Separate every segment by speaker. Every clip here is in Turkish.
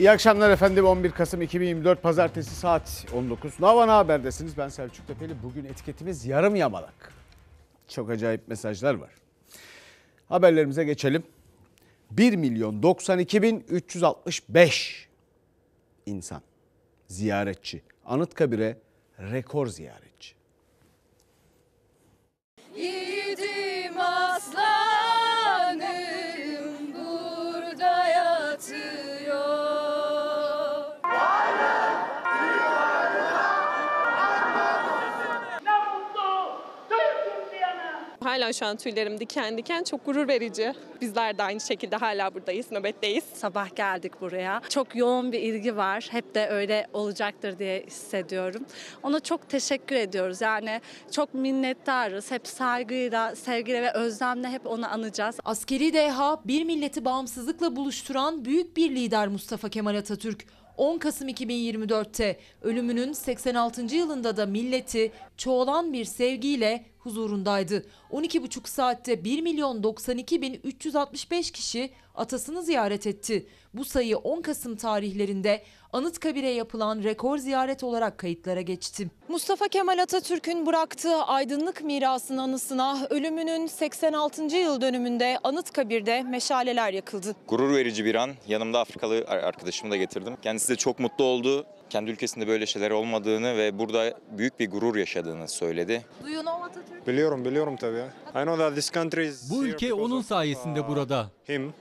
Speaker 1: İyi akşamlar efendim. 11 Kasım 2024 Pazartesi saat 19. Navana Haber'desiniz. Ben Selçuk Tepeli. Bugün etiketimiz yarım yamalak. Çok acayip mesajlar var. Haberlerimize geçelim. 1 milyon 92 bin 365 insan, ziyaretçi. Anıtkabir'e rekor ziyaretçi.
Speaker 2: Yiğidim aslan.
Speaker 3: hala şu an tüylerim diken diken
Speaker 4: çok gurur verici. Bizler de aynı şekilde hala buradayız, nöbetteyiz. Sabah geldik buraya. Çok yoğun bir ilgi var. Hep de öyle olacaktır diye hissediyorum. Ona çok teşekkür ediyoruz. Yani çok minnettarız. Hep saygıyla, sevgiyle ve özlemle hep
Speaker 5: onu anacağız. Askeri deha bir milleti bağımsızlıkla buluşturan büyük bir lider Mustafa Kemal Atatürk. 10 Kasım 2024'te ölümünün 86. yılında da milleti çoğalan bir sevgiyle huzurundaydı. 12,5 saatte 1 milyon 92 bin 365 kişi atasını ziyaret etti. Bu sayı 10 Kasım tarihlerinde Anıtkabir'e yapılan rekor ziyaret olarak kayıtlara geçti. Mustafa Kemal Atatürk'ün bıraktığı aydınlık mirasın anısına ölümünün 86. yıl dönümünde Anıtkabir'de meşaleler yakıldı.
Speaker 6: Gurur verici bir an. Yanımda Afrikalı arkadaşımı da getirdim. Kendisi de çok mutlu oldu. Kendi ülkesinde böyle şeyler olmadığını ve burada büyük bir gurur yaşadığını söyledi.
Speaker 5: Do you know Atatürk? Biliyorum,
Speaker 7: biliyorum tabii. I know that this country is Bu ülke onun sayesinde uh, burada. Him.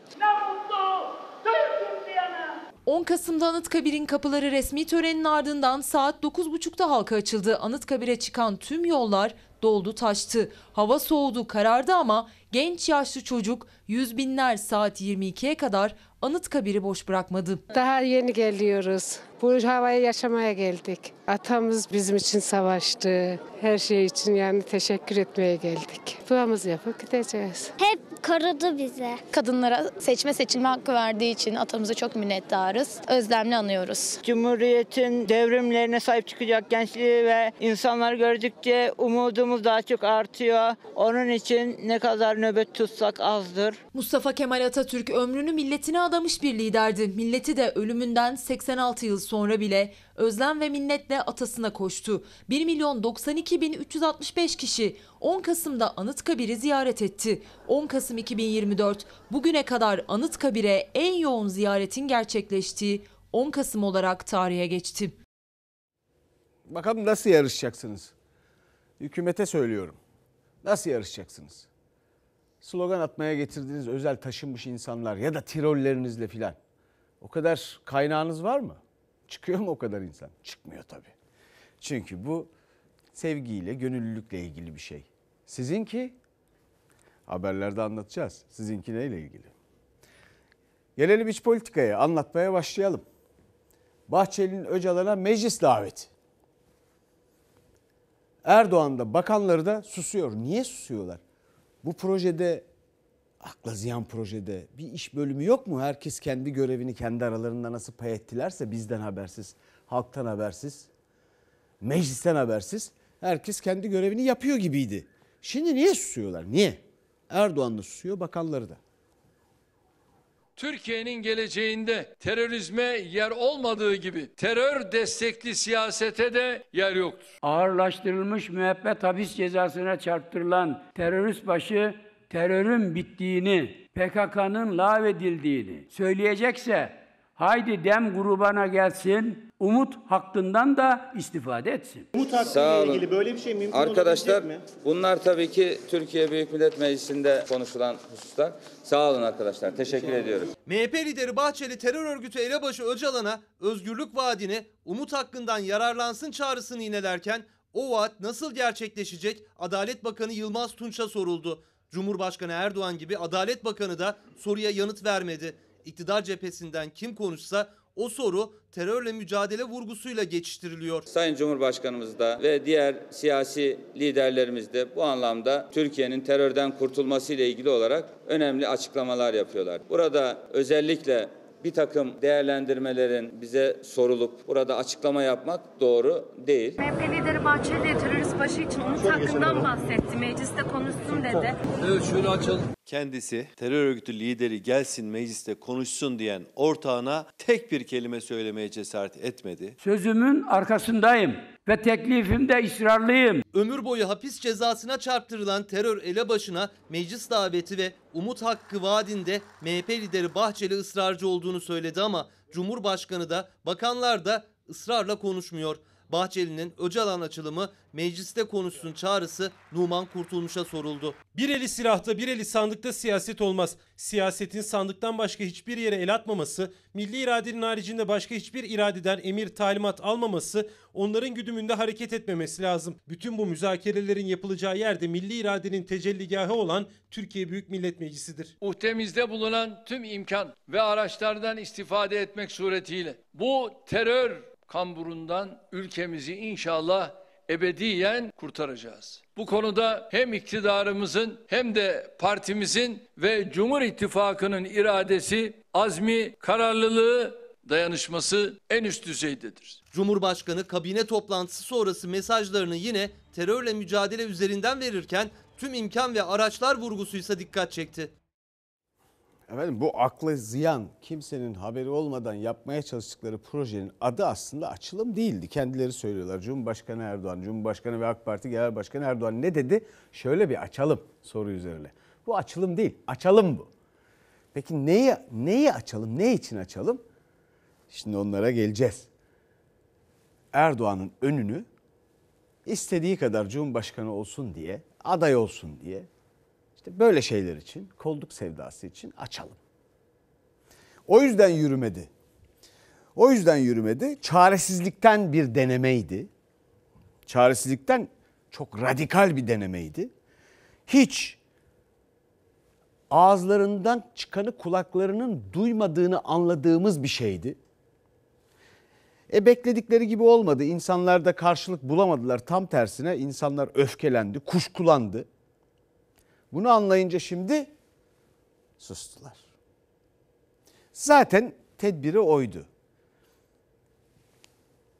Speaker 5: 10 Kasım'da Anıtkabir'in kapıları resmi törenin ardından saat 9.30'da halka açıldı. Anıtkabir'e çıkan tüm yollar doldu taştı. Hava soğudu karardı ama genç yaşlı çocuk yüz binler saat 22'ye kadar Anıtkabir'i boş bırakmadı.
Speaker 2: Daha yeni geliyoruz. Bu havayı yaşamaya geldik. Atamız bizim için savaştı. Her şey için yani teşekkür etmeye geldik. Duamızı yapıp gideceğiz. Hep korudu bize. Kadınlara seçme seçilme hakkı verdiği için atamıza çok minnettarız.
Speaker 5: Özlemle anıyoruz. Cumhuriyetin devrimlerine sahip çıkacak gençliği ve insanlar gördükçe umudumuz daha çok artıyor. Onun için ne kadar nöbet tutsak azdır. Mustafa Kemal Atatürk ömrünü milletine adamış bir liderdi. Milleti de ölümünden 86 yıl sonra bile özlem ve minnetle atasına koştu. 1 milyon 92 bin 365 kişi 10 Kasım'da Anıtkabir'i ziyaret etti. 10 Kasım 2024 bugüne kadar Anıtkabir'e en yoğun ziyaretin gerçekleştiği 10 Kasım olarak tarihe geçti.
Speaker 1: Bakalım nasıl yarışacaksınız? Hükümete söylüyorum. Nasıl yarışacaksınız? slogan atmaya getirdiğiniz özel taşınmış insanlar ya da tirollerinizle filan o kadar kaynağınız var mı? Çıkıyor mu o kadar insan? Çıkmıyor tabii. Çünkü bu sevgiyle, gönüllülükle ilgili bir şey. Sizinki haberlerde anlatacağız. Sizinki neyle ilgili? Gelelim iç politikaya anlatmaya başlayalım. Bahçeli'nin Öcalan'a meclis daveti. Erdoğan da bakanları da susuyor. Niye susuyorlar? Bu projede akla ziyan projede bir iş bölümü yok mu? Herkes kendi görevini kendi aralarında nasıl pay ettilerse bizden habersiz, halktan habersiz, meclisten habersiz. Herkes kendi görevini yapıyor gibiydi. Şimdi niye susuyorlar? Niye? Erdoğan da susuyor, bakanları da.
Speaker 8: Türkiye'nin geleceğinde terörizme yer olmadığı gibi terör destekli siyasete de yer yoktur. Ağırlaştırılmış müebbet hapis cezasına çarptırılan terörist başı terörün bittiğini, PKK'nın lağvedildiğini söyleyecekse Haydi dem grubana gelsin. Umut hakkından da istifade etsin. Umut hakkıyla ilgili böyle
Speaker 6: bir şey mümkün Arkadaşlar mi? bunlar tabii ki Türkiye Büyük Millet Meclisi'nde konuşulan hususlar. Sağ olun arkadaşlar. Teşekkür ediyorum.
Speaker 9: MHP lideri Bahçeli terör örgütü elebaşı Öcalan'a özgürlük vaadini umut hakkından yararlansın çağrısını inelerken o vaat nasıl gerçekleşecek Adalet Bakanı Yılmaz Tunç'a soruldu. Cumhurbaşkanı Erdoğan gibi Adalet Bakanı da soruya yanıt vermedi. İktidar cephesinden kim konuşsa
Speaker 6: o soru terörle mücadele vurgusuyla geçiştiriliyor. Sayın Cumhurbaşkanımız da ve diğer siyasi liderlerimiz de bu anlamda Türkiye'nin terörden kurtulması ile ilgili olarak önemli açıklamalar yapıyorlar. Burada özellikle bir takım değerlendirmelerin bize sorulup burada açıklama yapmak doğru değil.
Speaker 4: MHP lideri Bahçeli terörist başı için umut hakkından bahsetti. Mecliste konuşsun dedi.
Speaker 6: Evet şöyle açalım.
Speaker 10: Kendisi terör örgütü lideri gelsin mecliste konuşsun diyen ortağına tek bir kelime söylemeye cesaret etmedi.
Speaker 8: Sözümün arkasındayım ve teklifimde
Speaker 9: ısrarlıyım. Ömür boyu hapis cezasına çarptırılan terör elebaşına meclis daveti ve umut hakkı vaadinde MHP lideri Bahçeli ısrarcı olduğunu söyledi ama Cumhurbaşkanı da bakanlar da ısrarla konuşmuyor. Bahçeli'nin Öcalan açılımı
Speaker 7: mecliste konuşsun çağrısı Numan Kurtulmuş'a soruldu. Bir eli silahta bir eli sandıkta siyaset olmaz. Siyasetin sandıktan başka hiçbir yere el atmaması, milli iradenin haricinde başka hiçbir iradeden emir talimat almaması, onların güdümünde hareket etmemesi lazım. Bütün bu müzakerelerin yapılacağı yerde milli iradenin tecelligahı olan Türkiye Büyük Millet
Speaker 8: Meclisi'dir. Uhtemizde bulunan tüm imkan ve araçlardan istifade etmek suretiyle bu terör kamburundan ülkemizi inşallah ebediyen kurtaracağız. Bu konuda hem iktidarımızın hem de partimizin ve Cumhur İttifakı'nın iradesi, azmi, kararlılığı dayanışması en üst düzeydedir. Cumhurbaşkanı kabine toplantısı sonrası mesajlarını yine
Speaker 9: terörle mücadele üzerinden verirken tüm imkan ve araçlar vurgusuysa dikkat çekti.
Speaker 1: Efendim bu akla ziyan kimsenin haberi olmadan yapmaya çalıştıkları projenin adı aslında açılım değildi. Kendileri söylüyorlar. Cumhurbaşkanı Erdoğan, Cumhurbaşkanı ve AK Parti Genel Başkanı Erdoğan ne dedi? Şöyle bir açalım soru üzerine. Bu açılım değil, açalım bu. Peki neyi, neyi açalım, ne için açalım? Şimdi onlara geleceğiz. Erdoğan'ın önünü istediği kadar Cumhurbaşkanı olsun diye, aday olsun diye, işte böyle şeyler için, kolluk sevdası için açalım. O yüzden yürümedi. O yüzden yürümedi. Çaresizlikten bir denemeydi. Çaresizlikten çok radikal bir denemeydi. Hiç ağızlarından çıkanı kulaklarının duymadığını anladığımız bir şeydi. E bekledikleri gibi olmadı. İnsanlar da karşılık bulamadılar. Tam tersine insanlar öfkelendi, kuşkulandı. Bunu anlayınca şimdi sustular. Zaten tedbiri oydu.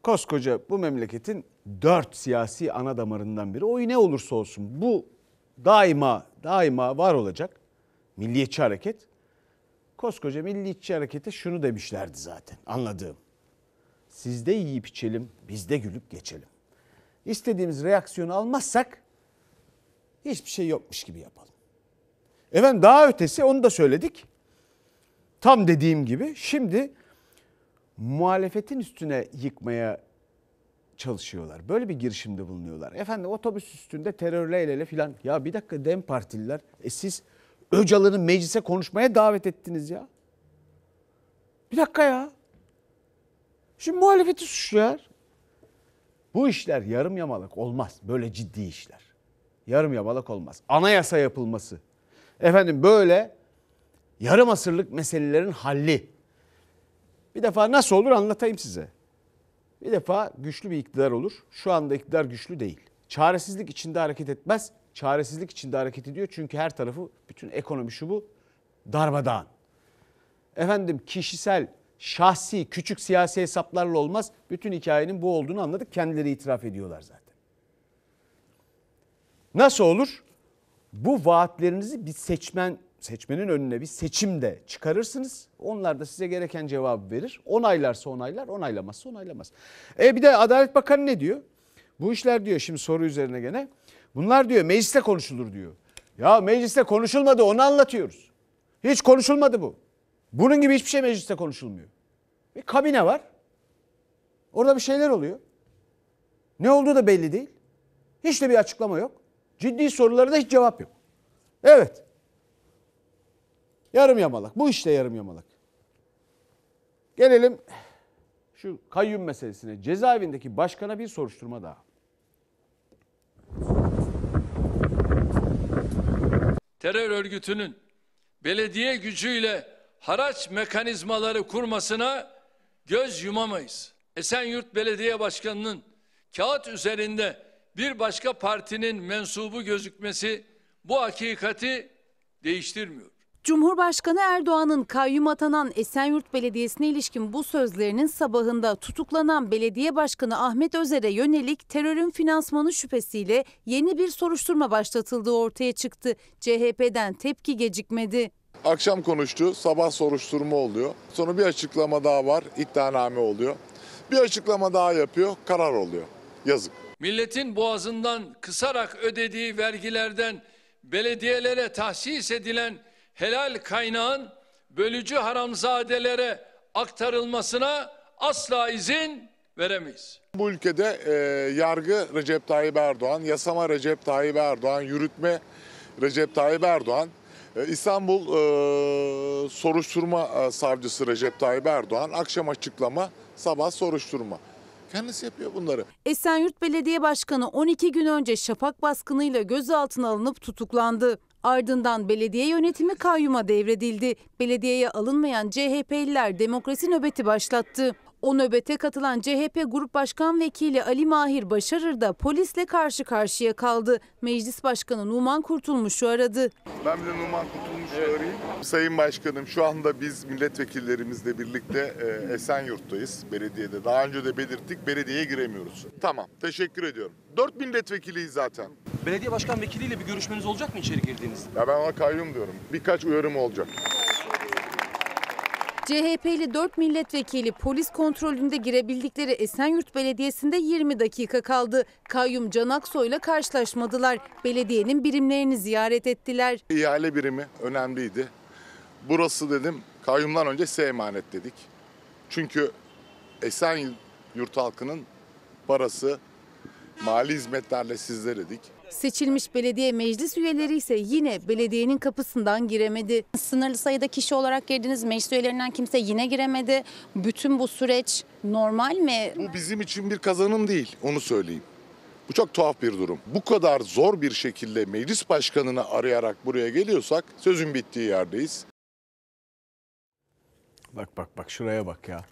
Speaker 1: Koskoca bu memleketin dört siyasi ana damarından biri. Oy ne olursa olsun bu daima daima var olacak. Milliyetçi hareket. Koskoca milliyetçi harekete şunu demişlerdi zaten anladığım. Sizde yiyip içelim, bizde gülüp geçelim. İstediğimiz reaksiyonu almazsak hiçbir şey yokmuş gibi yapalım. Efendim daha ötesi onu da söyledik. Tam dediğim gibi şimdi muhalefetin üstüne yıkmaya çalışıyorlar. Böyle bir girişimde bulunuyorlar. Efendim otobüs üstünde terörle el ele filan. Ya bir dakika Dem Partililer e siz Öcalan'ı meclise konuşmaya davet ettiniz ya. Bir dakika ya. Şimdi muhalefeti suçluyor. Bu işler yarım yamalık olmaz. Böyle ciddi işler yarım yamalak olmaz. Anayasa yapılması. Efendim böyle yarım asırlık meselelerin halli. Bir defa nasıl olur anlatayım size. Bir defa güçlü bir iktidar olur. Şu anda iktidar güçlü değil. Çaresizlik içinde hareket etmez. Çaresizlik içinde hareket ediyor. Çünkü her tarafı bütün ekonomi şu bu darmadağın. Efendim kişisel, şahsi, küçük siyasi hesaplarla olmaz. Bütün hikayenin bu olduğunu anladık. Kendileri itiraf ediyorlar zaten. Nasıl olur? Bu vaatlerinizi bir seçmen seçmenin önüne bir seçim de çıkarırsınız. Onlar da size gereken cevabı verir. Onaylarsa onaylar, onaylamazsa onaylamaz. E bir de Adalet Bakanı ne diyor? Bu işler diyor şimdi soru üzerine gene. Bunlar diyor mecliste konuşulur diyor. Ya mecliste konuşulmadı onu anlatıyoruz. Hiç konuşulmadı bu. Bunun gibi hiçbir şey mecliste konuşulmuyor. Bir kabine var. Orada bir şeyler oluyor. Ne olduğu da belli değil. Hiç de bir açıklama yok. Ciddi sorulara da hiç cevap yok. Evet. Yarım yamalak. Bu işte yarım yamalak. Gelelim şu kayyum meselesine. Cezaevindeki başkana bir soruşturma daha.
Speaker 8: Terör örgütünün belediye gücüyle haraç mekanizmaları kurmasına göz yumamayız. Esenyurt Belediye Başkanı'nın kağıt üzerinde bir başka partinin mensubu gözükmesi bu hakikati değiştirmiyor.
Speaker 2: Cumhurbaşkanı Erdoğan'ın kayyum atanan Esenyurt Belediyesi'ne ilişkin bu sözlerinin sabahında tutuklanan belediye başkanı Ahmet Özer'e yönelik terörün finansmanı şüphesiyle yeni bir soruşturma başlatıldığı ortaya çıktı. CHP'den tepki gecikmedi.
Speaker 11: Akşam konuştu, sabah soruşturma oluyor. Sonra bir açıklama daha var, iddianame oluyor. Bir açıklama daha yapıyor, karar oluyor. Yazık
Speaker 8: milletin boğazından kısarak ödediği vergilerden belediyelere tahsis edilen helal kaynağın bölücü haramzadelere aktarılmasına asla izin veremeyiz.
Speaker 11: Bu ülkede e, yargı Recep Tayyip Erdoğan, yasama Recep Tayyip Erdoğan, yürütme Recep Tayyip Erdoğan, e, İstanbul e, soruşturma e, savcısı Recep Tayyip Erdoğan, akşam açıklama, sabah soruşturma. Kendisi yapıyor bunları.
Speaker 2: Esenyurt Belediye Başkanı 12 gün önce şafak baskınıyla gözaltına alınıp tutuklandı. Ardından belediye yönetimi kayyuma devredildi. Belediyeye alınmayan CHP'liler demokrasi nöbeti başlattı. O nöbete katılan CHP Grup Başkan Vekili Ali Mahir Başarır da polisle karşı karşıya kaldı. Meclis Başkanı Numan Kurtulmuş'u aradı.
Speaker 11: Ben bir de Numan Kurtulmuş'u evet. arayayım. Sayın Başkanım şu anda biz milletvekillerimizle birlikte e, Esenyurt'tayız belediyede. Daha önce de belirttik belediyeye giremiyoruz. Tamam teşekkür ediyorum. 4 milletvekiliyiz zaten. Belediye başkan vekiliyle bir görüşmeniz olacak mı içeri girdiğiniz? Ya ben ona kayyum diyorum. Birkaç uyarım olacak.
Speaker 2: CHP'li 4 milletvekili polis kontrolünde girebildikleri Esenyurt Belediyesi'nde 20 dakika kaldı. Kayyum Can Aksoy'la karşılaşmadılar. Belediyenin birimlerini ziyaret ettiler.
Speaker 11: İhale birimi önemliydi. Burası dedim kayyumdan önce size emanet dedik. Çünkü Esenyurt halkının parası, mali hizmetlerle
Speaker 2: sizler dedik. Seçilmiş belediye meclis üyeleri ise yine belediyenin kapısından giremedi. Sınırlı sayıda kişi olarak girdiniz. Meclis üyelerinden kimse yine giremedi. Bütün bu süreç normal mi? Bu
Speaker 11: bizim için bir kazanım değil onu söyleyeyim. Bu çok tuhaf bir durum. Bu kadar zor bir şekilde meclis başkanını arayarak buraya geliyorsak sözün bittiği
Speaker 1: yerdeyiz. Bak bak bak şuraya bak ya.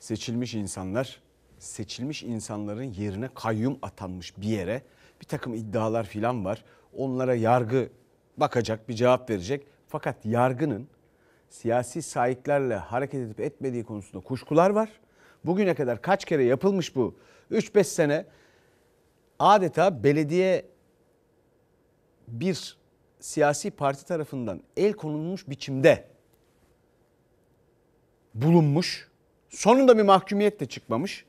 Speaker 1: Seçilmiş insanlar, seçilmiş insanların yerine kayyum atanmış bir yere bir takım iddialar filan var. Onlara yargı bakacak, bir cevap verecek. Fakat yargının siyasi sahiplerle hareket edip etmediği konusunda kuşkular var. Bugüne kadar kaç kere yapılmış bu? 3-5 sene adeta belediye bir siyasi parti tarafından el konulmuş biçimde bulunmuş. Sonunda bir mahkumiyet de çıkmamış.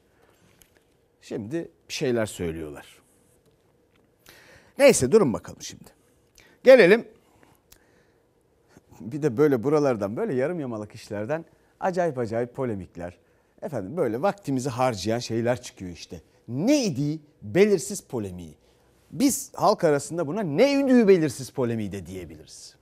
Speaker 1: Şimdi bir şeyler söylüyorlar. Neyse durun bakalım şimdi. Gelelim. Bir de böyle buralardan böyle yarım yamalak işlerden acayip acayip polemikler. Efendim böyle vaktimizi harcayan şeyler çıkıyor işte. Neydi belirsiz polemiği? Biz halk arasında buna neydi belirsiz polemiği de diyebiliriz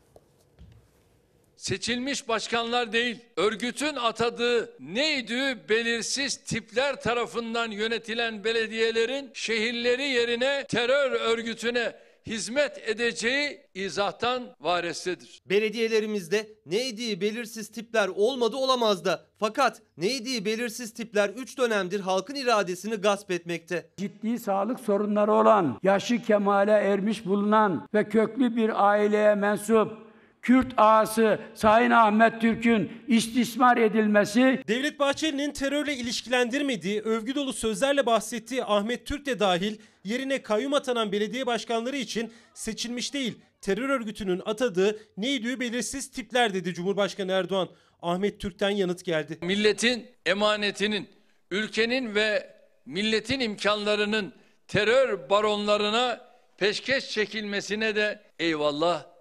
Speaker 8: seçilmiş başkanlar değil, örgütün atadığı neydi belirsiz tipler tarafından yönetilen belediyelerin şehirleri yerine terör örgütüne hizmet edeceği izahtan varestedir.
Speaker 9: Belediyelerimizde neydi belirsiz tipler olmadı olamaz da fakat neydi belirsiz tipler 3 dönemdir halkın iradesini gasp etmekte. Ciddi
Speaker 8: sağlık sorunları olan, yaşı kemale ermiş bulunan ve köklü bir aileye mensup Kürt ağası Sayın Ahmet Türk'ün istismar edilmesi... Devlet Bahçeli'nin
Speaker 7: terörle ilişkilendirmediği, övgü dolu sözlerle bahsettiği Ahmet Türk de dahil yerine kayyum atanan belediye başkanları için seçilmiş değil, terör örgütünün atadığı neydi
Speaker 8: belirsiz tipler dedi Cumhurbaşkanı Erdoğan. Ahmet Türk'ten yanıt geldi. Milletin emanetinin, ülkenin ve milletin imkanlarının terör baronlarına peşkeş çekilmesine de eyvallah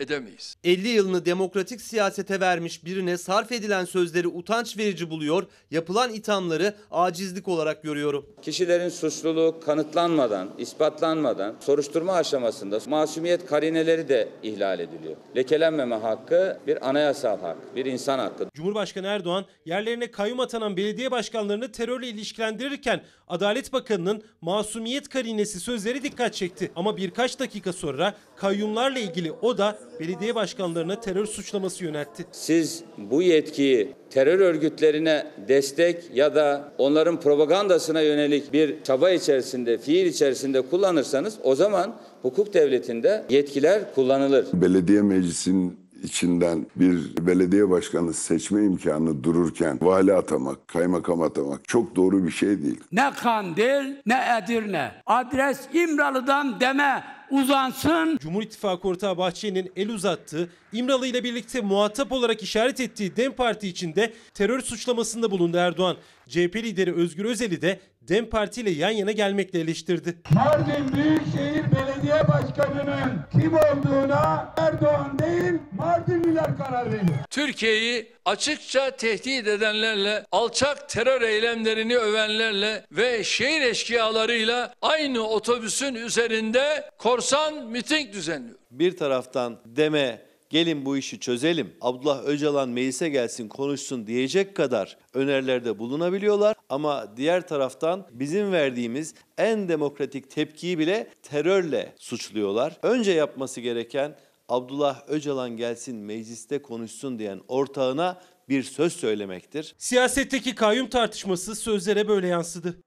Speaker 8: edemeyiz.
Speaker 9: 50 yılını demokratik siyasete vermiş birine sarf edilen sözleri utanç verici buluyor,
Speaker 6: yapılan ithamları acizlik olarak görüyorum. Kişilerin suçluluğu kanıtlanmadan, ispatlanmadan soruşturma aşamasında masumiyet karineleri de ihlal ediliyor. Lekelenmeme hakkı bir anayasal hak, bir insan hakkı.
Speaker 7: Cumhurbaşkanı Erdoğan yerlerine kayyum atanan belediye başkanlarını terörle ilişkilendirirken Adalet Bakanı'nın masumiyet karinesi sözleri dikkat çekti. Ama birkaç dakika sonra kayyumlarla ilgili o da belediye başkanlarına terör suçlaması yöneltti.
Speaker 6: Siz bu yetkiyi terör örgütlerine destek ya da onların propagandasına yönelik bir çaba içerisinde, fiil içerisinde kullanırsanız o zaman hukuk devletinde yetkiler kullanılır.
Speaker 11: Belediye meclisinin içinden bir belediye başkanı seçme imkanı dururken vali atamak, kaymakam atamak çok doğru bir şey değil.
Speaker 8: Ne Kandil ne Edirne. Adres
Speaker 7: İmralı'dan deme uzansın. Cumhur İttifakı ortağı Bahçeli'nin el uzattığı, İmralı ile birlikte muhatap olarak işaret ettiği DEM Parti içinde terör suçlamasında bulundu Erdoğan. CHP lideri Özgür Özel'i de DEM Parti ile yan yana gelmekle eleştirdi.
Speaker 8: Mardin Büyükşehir Belediye Başkanı'nın kim olduğuna Erdoğan değil Mardinliler karar verir. Türkiye'yi açıkça tehdit edenlerle, alçak terör eylemlerini övenlerle ve şehir eşkıyalarıyla aynı otobüsün üzerinde korsan miting düzenliyor.
Speaker 10: Bir taraftan deme gelin bu işi çözelim, Abdullah Öcalan meclise gelsin konuşsun diyecek kadar önerilerde bulunabiliyorlar. Ama diğer taraftan bizim verdiğimiz en demokratik tepkiyi bile terörle suçluyorlar. Önce yapması gereken Abdullah Öcalan gelsin mecliste konuşsun diyen ortağına bir söz söylemektir. Siyasetteki kayyum
Speaker 7: tartışması sözlere böyle yansıdı.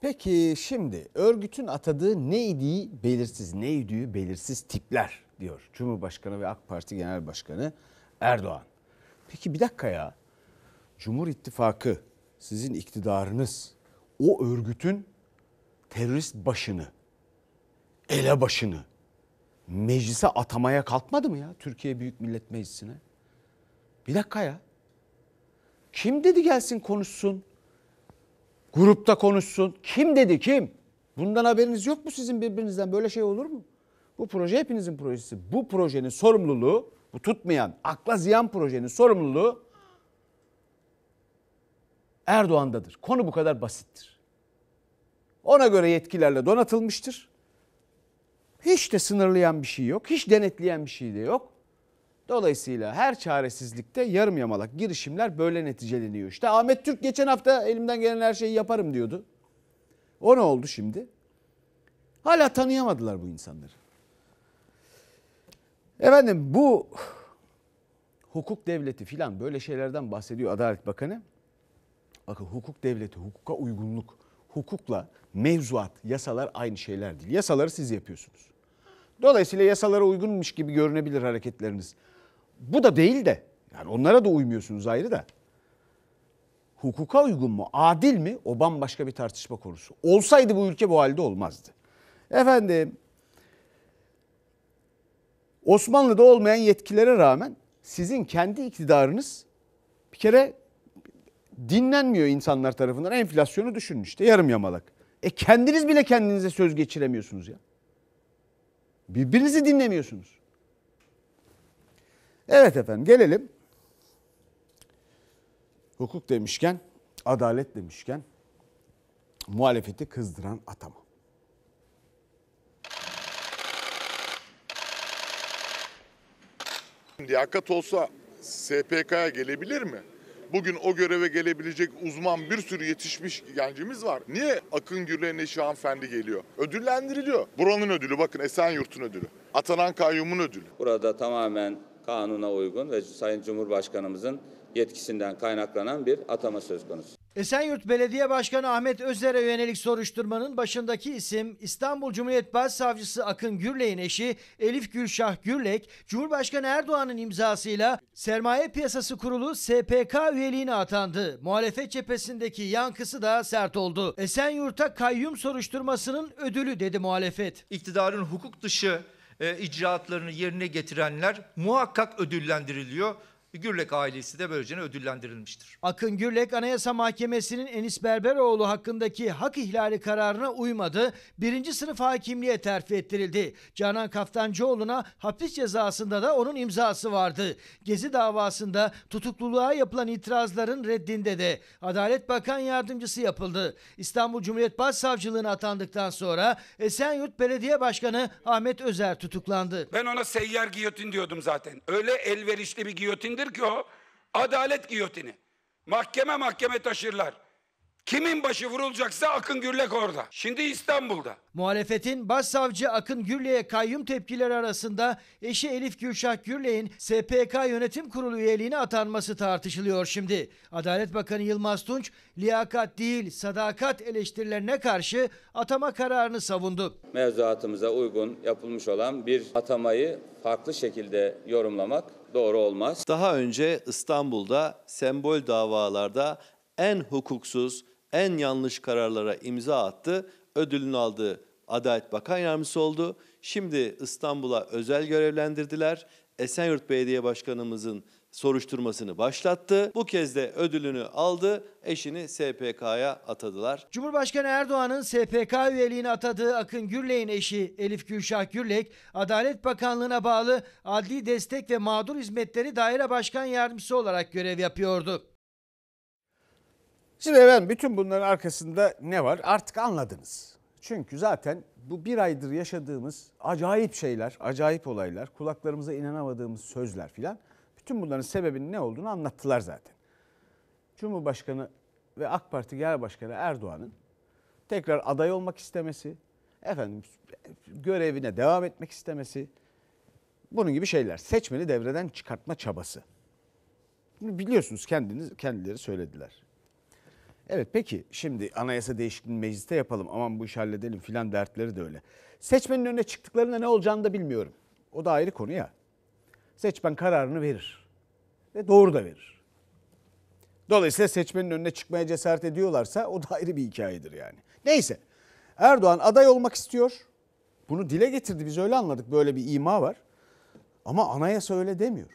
Speaker 1: Peki şimdi örgütün atadığı neydi belirsiz, neydi belirsiz tipler diyor Cumhurbaşkanı ve AK Parti Genel Başkanı Erdoğan. Peki bir dakika ya. Cumhur İttifakı sizin iktidarınız o örgütün terörist başını, ele başını meclise atamaya kalkmadı mı ya Türkiye Büyük Millet Meclisi'ne? Bir dakika ya. Kim dedi gelsin konuşsun? Grupta konuşsun. Kim dedi kim? Bundan haberiniz yok mu sizin birbirinizden? Böyle şey olur mu? Bu proje hepinizin projesi. Bu projenin sorumluluğu, bu tutmayan, akla ziyan projenin sorumluluğu Erdoğan'dadır. Konu bu kadar basittir. Ona göre yetkilerle donatılmıştır. Hiç de sınırlayan bir şey yok. Hiç denetleyen bir şey de yok. Dolayısıyla her çaresizlikte yarım yamalak girişimler böyle neticeleniyor. İşte Ahmet Türk geçen hafta elimden gelen her şeyi yaparım diyordu. O ne oldu şimdi? Hala tanıyamadılar bu insanları. Efendim bu hukuk devleti filan böyle şeylerden bahsediyor Adalet Bakanı. Bakın hukuk devleti, hukuka uygunluk, hukukla mevzuat, yasalar aynı şeyler değil. Yasaları siz yapıyorsunuz. Dolayısıyla yasalara uygunmuş gibi görünebilir hareketleriniz. Bu da değil de yani onlara da uymuyorsunuz ayrı da. Hukuka uygun mu, adil mi? O bambaşka bir tartışma konusu. Olsaydı bu ülke bu halde olmazdı. Efendim Osmanlı'da olmayan yetkilere rağmen sizin kendi iktidarınız bir kere dinlenmiyor insanlar tarafından. Enflasyonu düşünün işte yarım yamalak. E kendiniz bile kendinize söz geçiremiyorsunuz ya. Birbirinizi dinlemiyorsunuz. Evet efendim gelelim. Hukuk demişken, adalet demişken muhalefeti kızdıran atama.
Speaker 11: Liyakat olsa SPK'ya gelebilir mi? Bugün o göreve gelebilecek uzman bir sürü yetişmiş gencimiz var. Niye Akın Gürle Neşi
Speaker 6: Hanımefendi geliyor? Ödüllendiriliyor. Buranın ödülü bakın Esenyurt'un ödülü. Atanan kayyumun ödülü. Burada tamamen kanuna uygun ve Sayın Cumhurbaşkanımızın yetkisinden kaynaklanan bir atama söz konusu.
Speaker 12: Esenyurt Belediye Başkanı Ahmet Özer'e yönelik soruşturmanın başındaki isim İstanbul Cumhuriyet Başsavcısı Akın Gürlek'in eşi Elif Gülşah Gürlek, Cumhurbaşkanı Erdoğan'ın imzasıyla Sermaye Piyasası Kurulu SPK üyeliğine atandı. Muhalefet cephesindeki yankısı da sert oldu. Esenyurt'a kayyum soruşturmasının ödülü dedi muhalefet. İktidarın hukuk dışı e, icraatlarını yerine getirenler muhakkak ödüllendiriliyor. Gürlek ailesi de böylece ödüllendirilmiştir. Akın Gürlek Anayasa Mahkemesi'nin Enis Berberoğlu hakkındaki hak ihlali kararına uymadı. Birinci sınıf hakimliğe terfi ettirildi. Canan Kaftancıoğlu'na hapis cezasında da onun imzası vardı. Gezi davasında tutukluluğa yapılan itirazların reddinde de Adalet Bakan Yardımcısı yapıldı. İstanbul Cumhuriyet Başsavcılığına atandıktan sonra Esenyurt Belediye Başkanı Ahmet Özer tutuklandı.
Speaker 6: Ben ona seyyar giyotin diyordum zaten. Öyle elverişli bir giyotinde nedir ki o? Adalet giyotini. Mahkeme mahkeme taşırlar. Kimin başı vurulacaksa Akın Gürlek orada. Şimdi İstanbul'da.
Speaker 12: Muhalefetin başsavcı Akın Gürlek'e kayyum tepkileri arasında eşi Elif Gülşah Gürlek'in SPK yönetim kurulu üyeliğine atanması tartışılıyor şimdi. Adalet Bakanı Yılmaz Tunç liyakat değil sadakat eleştirilerine karşı atama kararını savundu.
Speaker 6: Mevzuatımıza uygun yapılmış olan bir atamayı farklı şekilde yorumlamak doğru olmaz.
Speaker 10: Daha önce İstanbul'da sembol davalarda en hukuksuz, en yanlış kararlara imza attı. Ödülünü aldı. Adalet Bakan Yardımcısı oldu. Şimdi İstanbul'a özel görevlendirdiler. Esenyurt Belediye Başkanımızın soruşturmasını başlattı. Bu kez de ödülünü aldı. Eşini SPK'ya atadılar.
Speaker 12: Cumhurbaşkanı Erdoğan'ın SPK üyeliğini atadığı Akın Gürlek'in eşi Elif Gülşah Gürlek, Adalet Bakanlığı'na bağlı Adli Destek ve Mağdur Hizmetleri Daire Başkan Yardımcısı olarak görev yapıyordu.
Speaker 1: Şimdi efendim bütün bunların arkasında ne var artık anladınız. Çünkü zaten bu bir aydır yaşadığımız acayip şeyler, acayip olaylar, kulaklarımıza inanamadığımız sözler filan bütün bunların sebebinin ne olduğunu anlattılar zaten. Cumhurbaşkanı ve AK Parti Genel Başkanı Erdoğan'ın tekrar aday olmak istemesi, efendim görevine devam etmek istemesi, bunun gibi şeyler. Seçmeni devreden çıkartma çabası. biliyorsunuz kendiniz kendileri söylediler. Evet peki şimdi anayasa değişikliğini mecliste yapalım aman bu işi halledelim filan dertleri de öyle. Seçmenin önüne çıktıklarında ne olacağını da bilmiyorum. O da ayrı konu ya seçmen kararını verir. Ve doğru da verir. Dolayısıyla seçmenin önüne çıkmaya cesaret ediyorlarsa o da ayrı bir hikayedir yani. Neyse Erdoğan aday olmak istiyor. Bunu dile getirdi biz öyle anladık böyle bir ima var. Ama anayasa öyle demiyor.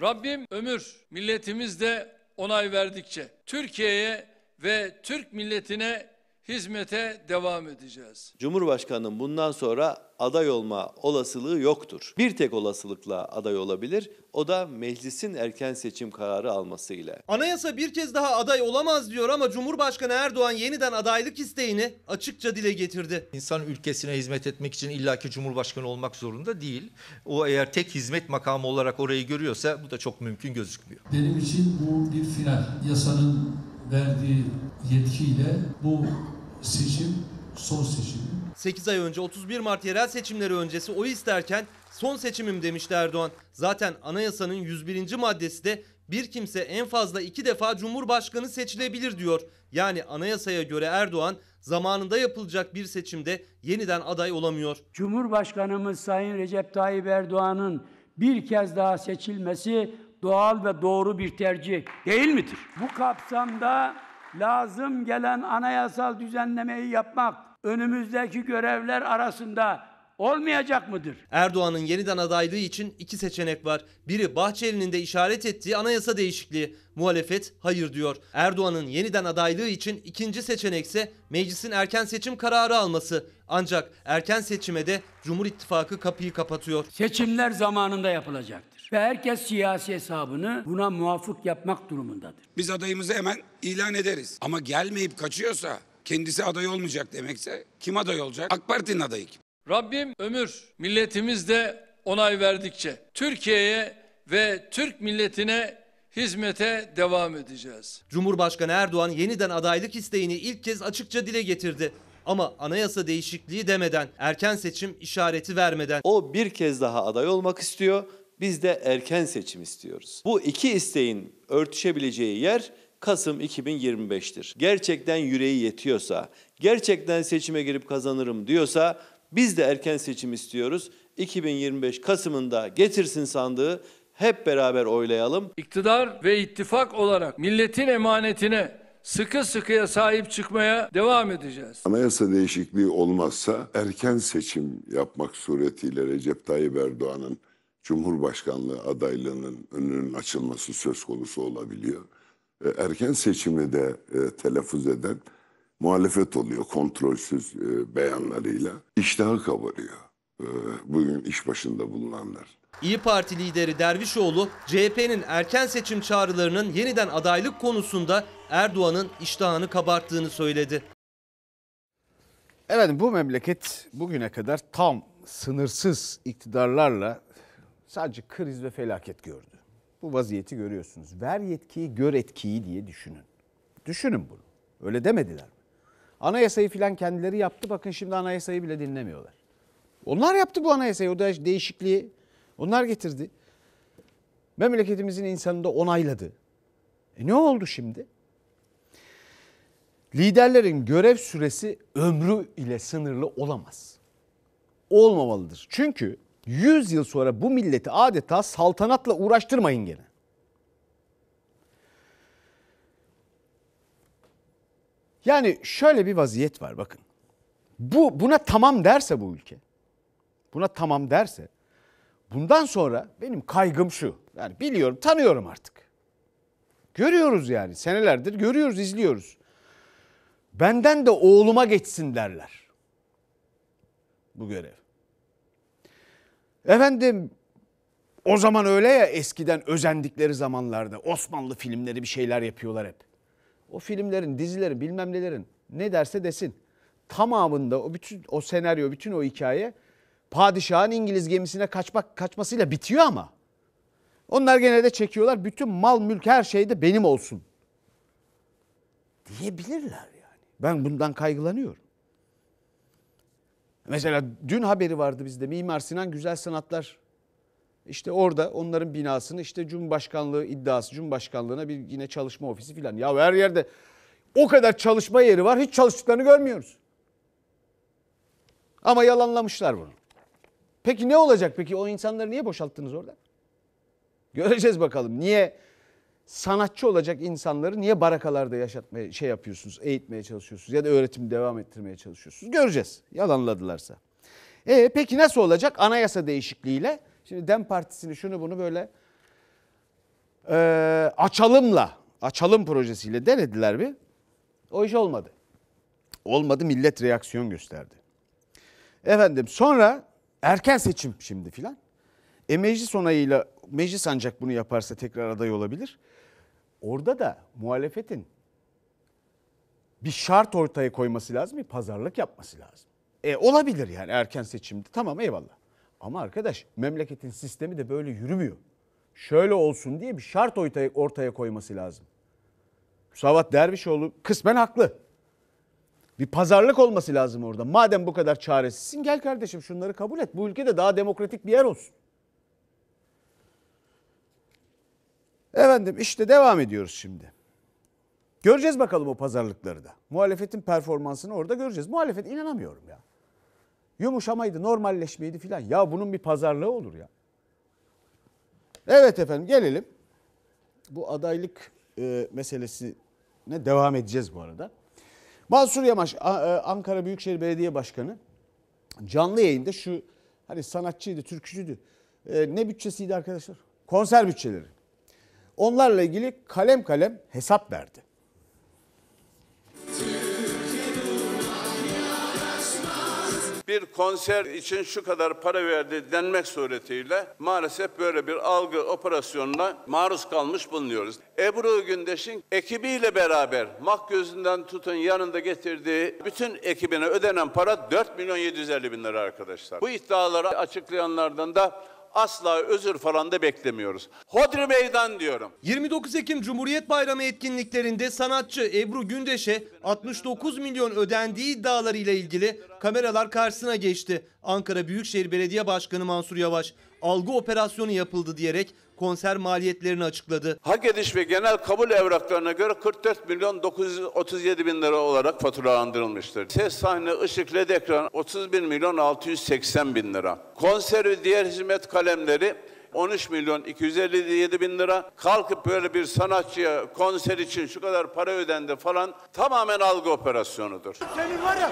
Speaker 8: Rabbim ömür milletimiz de onay verdikçe Türkiye'ye ve Türk milletine hizmete devam edeceğiz.
Speaker 10: Cumhurbaşkanının bundan sonra aday olma olasılığı yoktur. Bir tek olasılıkla aday olabilir. O da meclisin erken seçim kararı almasıyla.
Speaker 9: Anayasa bir kez daha aday olamaz diyor ama Cumhurbaşkanı Erdoğan yeniden adaylık isteğini açıkça dile getirdi. İnsan ülkesine hizmet etmek için illaki Cumhurbaşkanı olmak zorunda değil. O eğer tek hizmet makamı olarak orayı görüyorsa bu da çok mümkün gözükmüyor.
Speaker 8: Benim için bu bir final. Yasanın verdiği yetkiyle bu seçim son seçim.
Speaker 9: 8 ay önce 31 Mart yerel seçimleri öncesi oy isterken son seçimim demişti Erdoğan. Zaten anayasanın 101. maddesi de bir kimse en fazla iki defa cumhurbaşkanı seçilebilir diyor. Yani anayasaya göre Erdoğan zamanında yapılacak bir seçimde yeniden aday olamıyor. Cumhurbaşkanımız Sayın Recep
Speaker 8: Tayyip Erdoğan'ın bir kez daha seçilmesi doğal ve doğru bir tercih değil midir? Bu kapsamda lazım gelen anayasal düzenlemeyi yapmak önümüzdeki görevler arasında olmayacak mıdır? Erdoğan'ın
Speaker 9: yeniden adaylığı için iki seçenek var. Biri Bahçeli'nin de işaret ettiği anayasa değişikliği. Muhalefet hayır diyor. Erdoğan'ın yeniden adaylığı için ikinci seçenek ise meclisin erken seçim kararı alması. Ancak erken seçime de Cumhur İttifakı kapıyı kapatıyor.
Speaker 6: Seçimler zamanında
Speaker 8: yapılacak ve herkes siyasi hesabını buna muvafık yapmak durumundadır. Biz adayımızı hemen ilan ederiz. Ama gelmeyip kaçıyorsa kendisi aday olmayacak demekse kim aday olacak? AK Parti'nin adayı kim? Rabbim ömür milletimiz de onay verdikçe Türkiye'ye ve Türk milletine hizmete devam edeceğiz.
Speaker 9: Cumhurbaşkanı Erdoğan yeniden adaylık isteğini ilk kez açıkça dile getirdi. Ama anayasa değişikliği demeden, erken seçim işareti vermeden. O bir kez daha aday olmak istiyor biz de erken seçim istiyoruz. Bu iki isteğin
Speaker 10: örtüşebileceği yer Kasım 2025'tir. Gerçekten yüreği yetiyorsa, gerçekten seçime girip kazanırım diyorsa biz de erken seçim istiyoruz. 2025 Kasım'ında getirsin sandığı hep beraber oylayalım.
Speaker 8: İktidar ve ittifak olarak milletin emanetine sıkı sıkıya sahip çıkmaya devam edeceğiz.
Speaker 11: Anayasa değişikliği olmazsa erken seçim yapmak suretiyle Recep Tayyip Erdoğan'ın Cumhurbaşkanlığı adaylığının önünün açılması söz konusu olabiliyor. E, erken seçimi de e, telaffuz eden muhalefet oluyor kontrolsüz e, beyanlarıyla. İştahı kabarıyor e, bugün iş başında bulunanlar.
Speaker 9: İyi Parti lideri Dervişoğlu, CHP'nin erken seçim çağrılarının yeniden adaylık konusunda Erdoğan'ın iştahını kabarttığını söyledi.
Speaker 1: Evet bu memleket bugüne kadar tam sınırsız iktidarlarla sadece kriz ve felaket gördü. Bu vaziyeti görüyorsunuz. Ver yetkiyi, gör etkiyi diye düşünün. Düşünün bunu. Öyle demediler mi? Anayasayı filan kendileri yaptı. Bakın şimdi anayasayı bile dinlemiyorlar. Onlar yaptı bu anayasayı. O da değişikliği onlar getirdi. Memleketimizin insanı da onayladı. E ne oldu şimdi? Liderlerin görev süresi ömrü ile sınırlı olamaz. Olmamalıdır. Çünkü 100 yıl sonra bu milleti adeta saltanatla uğraştırmayın gene. Yani şöyle bir vaziyet var bakın. Bu buna tamam derse bu ülke. Buna tamam derse bundan sonra benim kaygım şu. Yani biliyorum, tanıyorum artık. Görüyoruz yani senelerdir görüyoruz, izliyoruz. Benden de oğluma geçsin derler. Bu görev. Efendim o zaman öyle ya eskiden özendikleri zamanlarda Osmanlı filmleri bir şeyler yapıyorlar hep. O filmlerin, dizilerin, bilmem nelerin ne derse desin. Tamamında o bütün o senaryo, bütün o hikaye padişahın İngiliz gemisine kaçmak kaçmasıyla bitiyor ama. Onlar gene de çekiyorlar. Bütün mal mülk her şey de benim olsun. Diyebilirler yani. Ben bundan kaygılanıyorum. Mesela dün haberi vardı bizde Mimar Sinan Güzel Sanatlar. İşte orada onların binasını işte Cumhurbaşkanlığı iddiası, Cumhurbaşkanlığına bir yine çalışma ofisi filan. Ya her yerde o kadar çalışma yeri var hiç çalıştıklarını görmüyoruz. Ama yalanlamışlar bunu. Peki ne olacak peki o insanları niye boşalttınız orada? Göreceğiz bakalım niye sanatçı olacak insanları niye barakalarda yaşatmaya şey yapıyorsunuz, eğitmeye çalışıyorsunuz ya da öğretimi devam ettirmeye çalışıyorsunuz? Göreceğiz yalanladılarsa. E peki nasıl olacak anayasa değişikliğiyle? Şimdi Dem Partisi'ni şunu bunu böyle e, açalımla, açalım projesiyle denediler bir. O iş olmadı. Olmadı millet reaksiyon gösterdi. Efendim sonra erken seçim şimdi filan. E meclis onayıyla meclis ancak bunu yaparsa tekrar aday olabilir orada da muhalefetin bir şart ortaya koyması lazım, bir pazarlık yapması lazım. E, olabilir yani erken seçimde tamam eyvallah. Ama arkadaş memleketin sistemi de böyle yürümüyor. Şöyle olsun diye bir şart ortaya, ortaya koyması lazım. Savat Dervişoğlu kısmen haklı. Bir pazarlık olması lazım orada. Madem bu kadar çaresizsin gel kardeşim şunları kabul et. Bu ülkede daha demokratik bir yer olsun. Efendim işte devam ediyoruz şimdi. Göreceğiz bakalım o pazarlıkları da. Muhalefetin performansını orada göreceğiz. Muhalefet inanamıyorum ya. Yumuşamaydı, normalleşmeydi filan. Ya bunun bir pazarlığı olur ya. Evet efendim gelelim. Bu adaylık e, meselesine devam edeceğiz bu arada. Mansur Yamaş e, Ankara Büyükşehir Belediye Başkanı canlı yayında şu hani sanatçıydı, türkücüydü. E, ne bütçesiydi arkadaşlar? Konser bütçeleri onlarla ilgili kalem kalem hesap verdi.
Speaker 13: bir konser için şu kadar para verdi denmek suretiyle maalesef böyle bir algı operasyonuna maruz kalmış bulunuyoruz. Ebru Gündeş'in ekibiyle beraber mak gözünden tutun yanında getirdiği bütün ekibine ödenen para 4 milyon 750 bin lira arkadaşlar. Bu iddiaları açıklayanlardan da asla özür falan da beklemiyoruz. Hodri meydan diyorum.
Speaker 9: 29 Ekim Cumhuriyet Bayramı etkinliklerinde sanatçı Ebru Gündeş'e 69 milyon ödendiği iddialarıyla ilgili kameralar karşısına geçti. Ankara Büyükşehir Belediye Başkanı Mansur Yavaş algı operasyonu yapıldı diyerek konser maliyetlerini açıkladı.
Speaker 13: Hak ediş ve genel kabul evraklarına göre 44 milyon 937 bin lira olarak faturalandırılmıştır. Ses sahne, ışık, led ekran 31 milyon 680 bin lira. Konser ve diğer hizmet kalemleri 13 milyon 257 bin lira. Kalkıp böyle bir sanatçıya konser için şu kadar para ödendi falan tamamen algı operasyonudur. Senin var ya.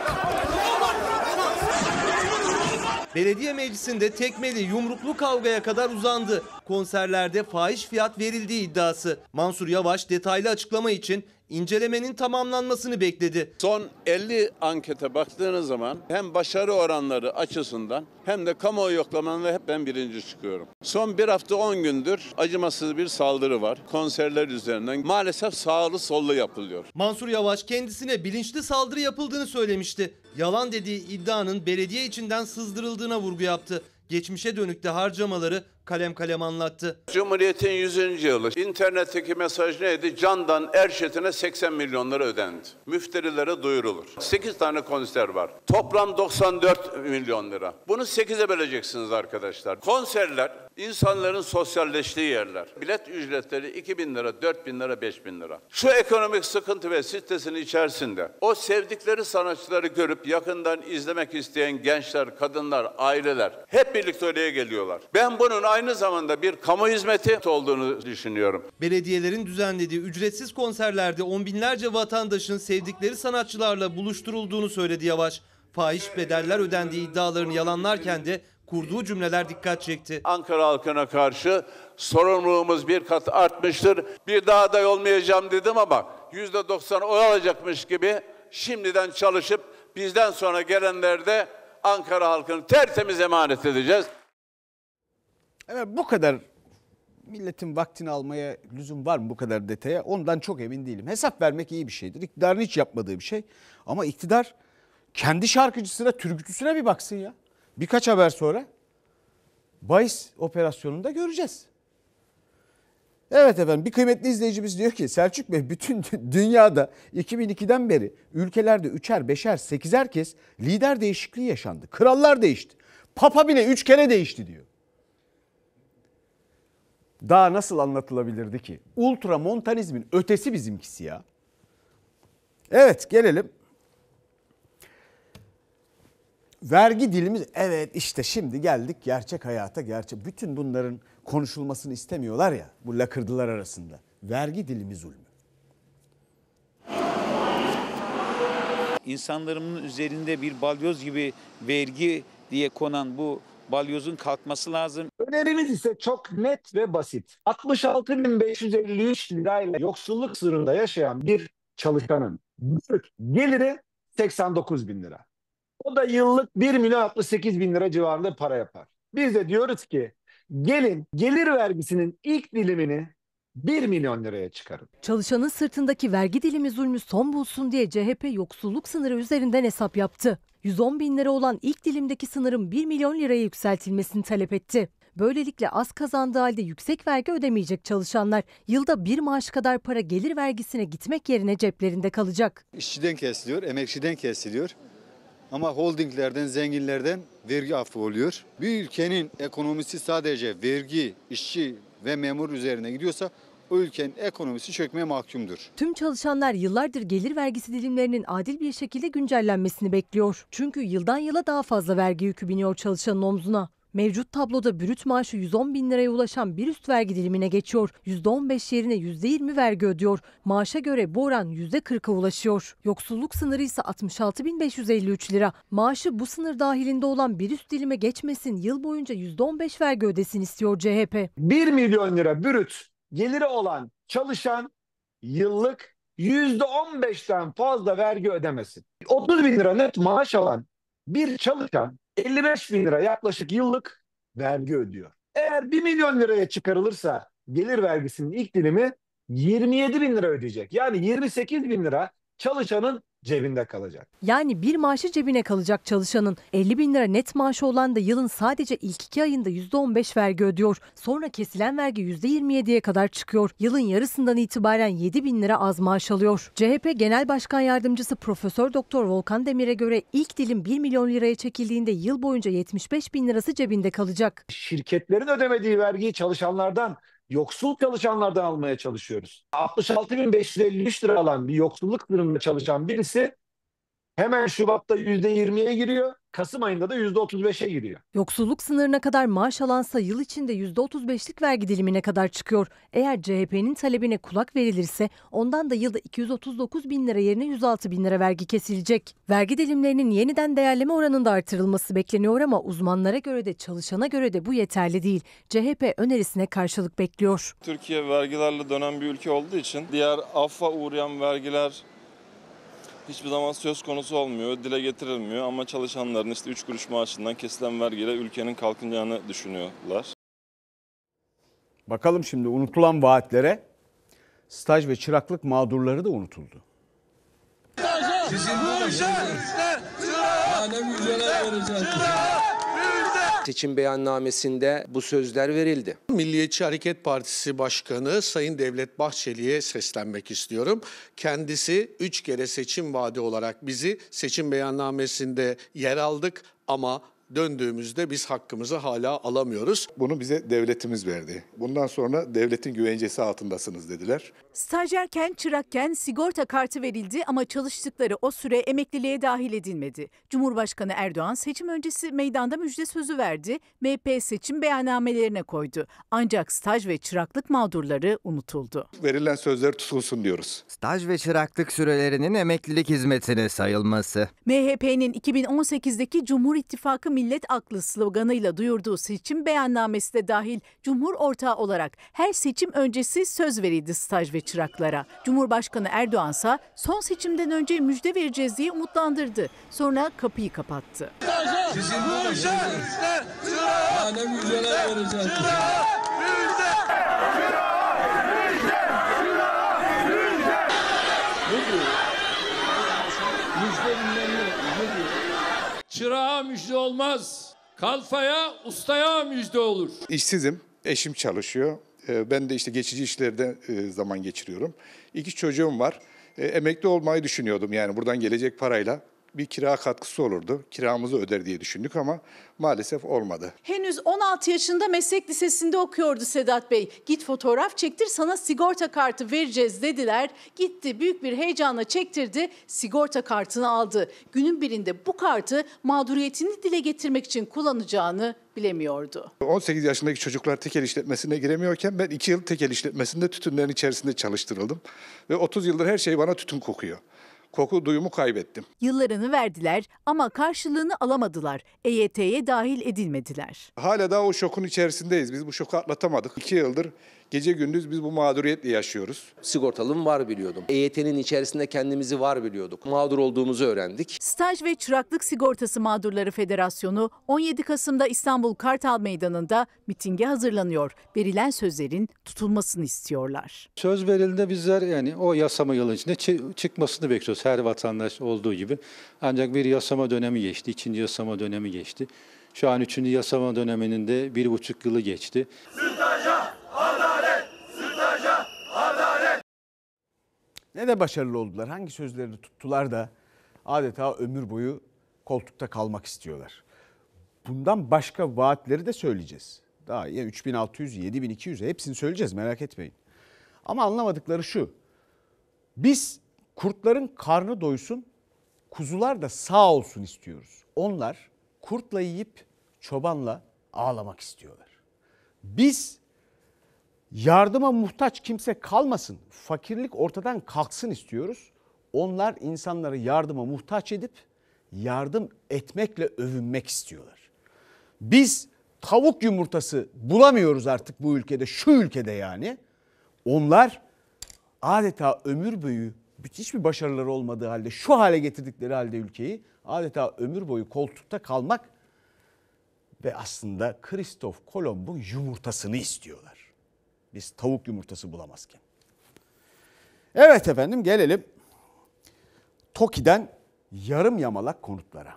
Speaker 13: Belediye meclisinde tekmeli
Speaker 9: yumruklu kavgaya kadar uzandı. Konserlerde fahiş fiyat verildiği iddiası. Mansur Yavaş
Speaker 13: detaylı açıklama için incelemenin tamamlanmasını bekledi. Son 50 ankete baktığınız zaman hem başarı oranları açısından hem de kamuoyu yoklamalarında hep ben birinci çıkıyorum. Son bir hafta 10 gündür acımasız bir saldırı var. Konserler üzerinden maalesef sağlı sollu yapılıyor.
Speaker 9: Mansur Yavaş kendisine bilinçli saldırı yapıldığını söylemişti. Yalan dediği iddianın belediye içinden sızdırıldığına vurgu yaptı. Geçmişe dönükte harcamaları kalem kalem anlattı.
Speaker 13: Cumhuriyetin 100. yılı. İnternetteki mesaj neydi? Candan Erşet'ine 80 milyon lira ödendi. Müfterilere duyurulur. 8 tane konser var. Toplam 94 milyon lira. Bunu 8'e böleceksiniz arkadaşlar. Konserler insanların sosyalleştiği yerler. Bilet ücretleri 2 bin lira, 4 bin lira, 5 bin lira. Şu ekonomik sıkıntı ve sitesinin içerisinde o sevdikleri sanatçıları görüp yakından izlemek isteyen gençler, kadınlar, aileler hep birlikte oraya geliyorlar. Ben bunun aynı aynı zamanda bir kamu hizmeti olduğunu düşünüyorum.
Speaker 9: Belediyelerin düzenlediği ücretsiz konserlerde on binlerce vatandaşın sevdikleri sanatçılarla buluşturulduğunu söyledi Yavaş. Fahiş bedeller ödendiği iddialarını yalanlarken de kurduğu cümleler dikkat
Speaker 13: çekti. Ankara halkına karşı sorumluluğumuz bir kat artmıştır. Bir daha aday olmayacağım dedim ama yüzde doksan oy alacakmış gibi şimdiden çalışıp bizden sonra gelenlerde Ankara halkını tertemiz emanet edeceğiz.
Speaker 1: Evet bu kadar milletin vaktini almaya lüzum var mı bu kadar detaya? Ondan çok emin değilim. Hesap vermek iyi bir şeydir. İktidarın hiç yapmadığı bir şey. Ama iktidar kendi şarkıcısına, türkücüsüne bir baksın ya. Birkaç haber sonra Bayis operasyonunda göreceğiz. Evet efendim bir kıymetli izleyicimiz diyor ki Selçuk Bey bütün dünyada 2002'den beri ülkelerde üçer, beşer, sekizer kez lider değişikliği yaşandı. Krallar değişti. Papa bile üç kere değişti diyor daha nasıl anlatılabilirdi ki? Ultramontanizmin ötesi bizimkisi ya. Evet gelelim. Vergi dilimiz evet işte şimdi geldik gerçek hayata gerçek. Bütün bunların konuşulmasını istemiyorlar ya bu lakırdılar arasında. Vergi dilimi
Speaker 6: zulmü. İnsanlarımın üzerinde bir balyoz gibi vergi diye konan bu balyozun kalkması lazım.
Speaker 3: Önerimiz ise çok net ve basit. 66.553 lirayla yoksulluk sınırında yaşayan bir çalışanın geliri 89 bin lira. O da yıllık 1 milyon 68 bin lira civarında para yapar. Biz de diyoruz ki gelin gelir vergisinin ilk dilimini 1 milyon liraya çıkarın.
Speaker 4: Çalışanın sırtındaki vergi dilimi zulmü son bulsun diye CHP yoksulluk sınırı üzerinden hesap yaptı. 110 bin lira olan ilk dilimdeki sınırın 1 milyon liraya yükseltilmesini talep etti. Böylelikle az kazandığı halde yüksek vergi ödemeyecek çalışanlar yılda bir maaş kadar para gelir vergisine gitmek yerine ceplerinde kalacak.
Speaker 10: İşçiden kesiliyor, emekçiden kesiliyor. Ama holdinglerden, zenginlerden vergi affı oluyor. Bir ülkenin ekonomisi sadece vergi, işçi ve memur üzerine gidiyorsa o ülkenin ekonomisi çökmeye mahkumdur.
Speaker 4: Tüm çalışanlar yıllardır gelir vergisi dilimlerinin adil bir şekilde güncellenmesini bekliyor. Çünkü yıldan yıla daha fazla vergi yükü biniyor çalışanın omzuna. Mevcut tabloda bürüt maaşı 110 bin liraya ulaşan bir üst vergi dilimine geçiyor. %15 yerine %20 vergi ödüyor. Maaşa göre bu oran %40'a ulaşıyor. Yoksulluk sınırı ise 66.553 lira. Maaşı bu sınır dahilinde olan bir üst dilime geçmesin yıl boyunca %15 vergi ödesin istiyor CHP.
Speaker 3: 1 milyon lira bürüt geliri olan çalışan yıllık %15'ten fazla vergi ödemesin. 30 bin lira net maaş alan bir çalışan 55 bin lira yaklaşık yıllık vergi ödüyor. Eğer 1 milyon liraya çıkarılırsa gelir vergisinin ilk dilimi 27 bin lira ödeyecek. Yani 28 bin lira çalışanın cebinde kalacak.
Speaker 4: Yani bir maaşı cebine kalacak çalışanın 50 bin lira net maaşı olan da yılın sadece ilk iki ayında %15 vergi ödüyor. Sonra kesilen vergi %27'ye kadar çıkıyor. Yılın yarısından itibaren 7 bin lira az maaş alıyor. CHP Genel Başkan Yardımcısı Profesör Doktor Volkan Demir'e göre ilk dilim 1 milyon liraya çekildiğinde yıl boyunca 75 bin lirası cebinde kalacak.
Speaker 3: Şirketlerin ödemediği vergiyi çalışanlardan yoksul çalışanlardan almaya çalışıyoruz. 66.553 lira alan bir yoksulluk durumunda çalışan birisi Hemen Şubat'ta %20'ye giriyor. Kasım ayında da %35'e giriyor.
Speaker 4: Yoksulluk sınırına kadar maaş alansa yıl içinde %35'lik vergi dilimine kadar çıkıyor. Eğer CHP'nin talebine kulak verilirse ondan da yılda 239 bin lira yerine 106 bin lira vergi kesilecek. Vergi dilimlerinin yeniden değerleme oranında artırılması bekleniyor ama uzmanlara göre de çalışana göre de bu yeterli değil. CHP önerisine karşılık bekliyor.
Speaker 7: Türkiye vergilerle dönen bir ülke olduğu için diğer affa uğrayan vergiler hiçbir zaman söz konusu olmuyor, dile getirilmiyor ama çalışanların işte 3 kuruş maaşından kesilen vergiyle ülkenin kalkınacağını düşünüyorlar.
Speaker 1: Bakalım şimdi unutulan vaatlere staj ve çıraklık mağdurları da unutuldu.
Speaker 8: Sizin bu işe çırak, çırak, çırak,
Speaker 14: Seçim beyannamesinde bu sözler verildi. Milliyetçi Hareket Partisi Başkanı Sayın Devlet Bahçeli'ye seslenmek istiyorum. Kendisi 3 kere seçim vaadi olarak bizi seçim beyannamesinde yer aldık ama döndüğümüzde biz hakkımızı hala alamıyoruz.
Speaker 3: Bunu bize devletimiz verdi. Bundan sonra devletin güvencesi altındasınız dediler.
Speaker 15: Stajyerken, çırakken sigorta kartı verildi ama çalıştıkları o süre emekliliğe dahil edilmedi. Cumhurbaşkanı Erdoğan seçim öncesi meydanda müjde sözü verdi. MHP seçim beyannamelerine koydu. Ancak staj ve çıraklık mağdurları unutuldu.
Speaker 12: Verilen sözler tutulsun diyoruz. Staj ve çıraklık sürelerinin emeklilik hizmetine sayılması.
Speaker 15: MHP'nin 2018'deki Cumhur İttifakı millet aklı sloganıyla duyurduğu seçim beyannamesi de dahil Cumhur ortağı olarak her seçim öncesi söz verildi staj ve çıraklara. Cumhurbaşkanı Erdoğan ise son seçimden önce müjde vereceğiz diye umutlandırdı. Sonra kapıyı kapattı.
Speaker 8: Sizin Çırağa müjde olmaz. Kalfaya, ustaya müjde olur.
Speaker 3: İşsizim. Eşim çalışıyor. Ee, ben de işte geçici işlerde e, zaman geçiriyorum. İki çocuğum var. E, emekli olmayı düşünüyordum yani buradan gelecek parayla bir kira katkısı olurdu. Kiramızı öder diye düşündük ama maalesef olmadı.
Speaker 15: Henüz 16 yaşında meslek lisesinde okuyordu Sedat Bey. Git fotoğraf çektir sana sigorta kartı vereceğiz dediler. Gitti büyük bir heyecanla çektirdi sigorta kartını aldı. Günün birinde bu kartı mağduriyetini dile getirmek için kullanacağını bilemiyordu.
Speaker 3: 18 yaşındaki çocuklar tekel işletmesine giremiyorken ben 2 yıl tekel işletmesinde tütünlerin içerisinde çalıştırıldım. Ve 30 yıldır her şey bana tütün kokuyor koku duyumu kaybettim.
Speaker 15: Yıllarını verdiler ama karşılığını alamadılar. EYT'ye dahil edilmediler.
Speaker 3: Hala daha o şokun içerisindeyiz. Biz bu şoku atlatamadık. İki yıldır Gece gündüz biz bu mağduriyetle yaşıyoruz. Sigortalım var biliyordum. EYT'nin içerisinde kendimizi var biliyorduk. Mağdur olduğumuzu öğrendik.
Speaker 15: Staj ve Çıraklık Sigortası Mağdurları Federasyonu 17 Kasım'da İstanbul Kartal Meydanı'nda mitinge hazırlanıyor. Verilen sözlerin tutulmasını istiyorlar.
Speaker 7: Söz verildi bizler yani o yasama yılı içinde çıkmasını bekliyoruz her vatandaş olduğu gibi. Ancak bir yasama dönemi geçti, ikinci yasama dönemi geçti. Şu an üçüncü yasama döneminin de bir buçuk yılı geçti.
Speaker 8: Staja!
Speaker 1: ne de başarılı oldular. Hangi sözlerini tuttular da adeta ömür boyu koltukta kalmak istiyorlar. Bundan başka vaatleri de söyleyeceğiz. Daha ya 3600, 7200 hepsini söyleyeceğiz merak etmeyin. Ama anlamadıkları şu. Biz kurtların karnı doysun, kuzular da sağ olsun istiyoruz. Onlar kurtla yiyip çobanla ağlamak istiyorlar. Biz Yardıma muhtaç kimse kalmasın, fakirlik ortadan kalksın istiyoruz. Onlar insanları yardıma muhtaç edip yardım etmekle övünmek istiyorlar. Biz tavuk yumurtası bulamıyoruz artık bu ülkede, şu ülkede yani. Onlar adeta ömür boyu hiçbir başarıları olmadığı halde şu hale getirdikleri halde ülkeyi adeta ömür boyu koltukta kalmak ve aslında Kristof Kolomb'un yumurtasını istiyorlar. Biz tavuk yumurtası bulamazken. Evet efendim gelelim Tokiden yarım yamalak konutlara.